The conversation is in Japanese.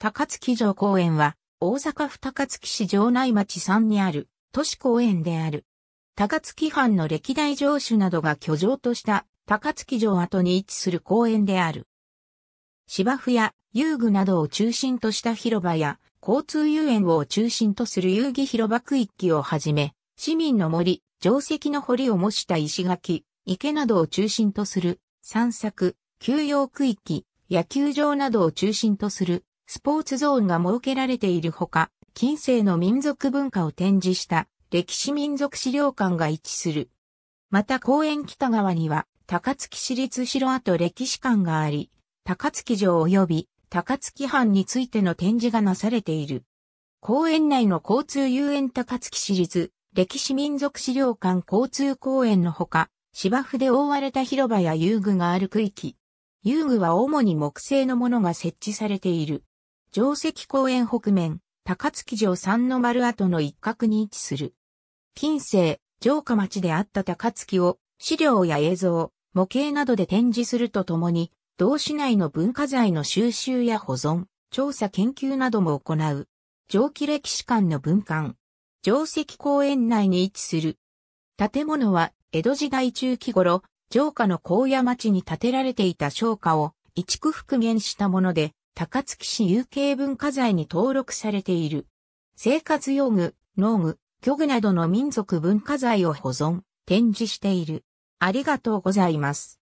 高槻城公園は、大阪府高槻市城内町3にある都市公園である。高槻藩の歴代城主などが居城とした高槻城跡に位置する公園である。芝生や遊具などを中心とした広場や交通遊園を中心とする遊戯広場区域をはじめ、市民の森、城石の堀を模した石垣、池などを中心とする散策、休養区域、野球場などを中心とするスポーツゾーンが設けられているほか、近世の民族文化を展示した歴史民族資料館が位置する。また公園北側には高槻市立城跡歴史館があり、高槻城及び高槻藩についての展示がなされている。公園内の交通遊園高槻市立歴史民族資料館交通公園のほか、芝生で覆われた広場や遊具がある区域。遊具は主に木製のものが設置されている。城石公園北面、高槻城三の丸跡の一角に位置する。近世、城下町であった高槻を資料や映像、模型などで展示するとともに、同市内の文化財の収集や保存、調査研究なども行う。蒸気歴史館の文館。城石公園内に位置する。建物は江戸時代中期頃、城下の荒野町に建てられていた商家を一区復元したもので、高槻市有形文化財に登録されている。生活用具、農具、漁具などの民族文化財を保存、展示している。ありがとうございます。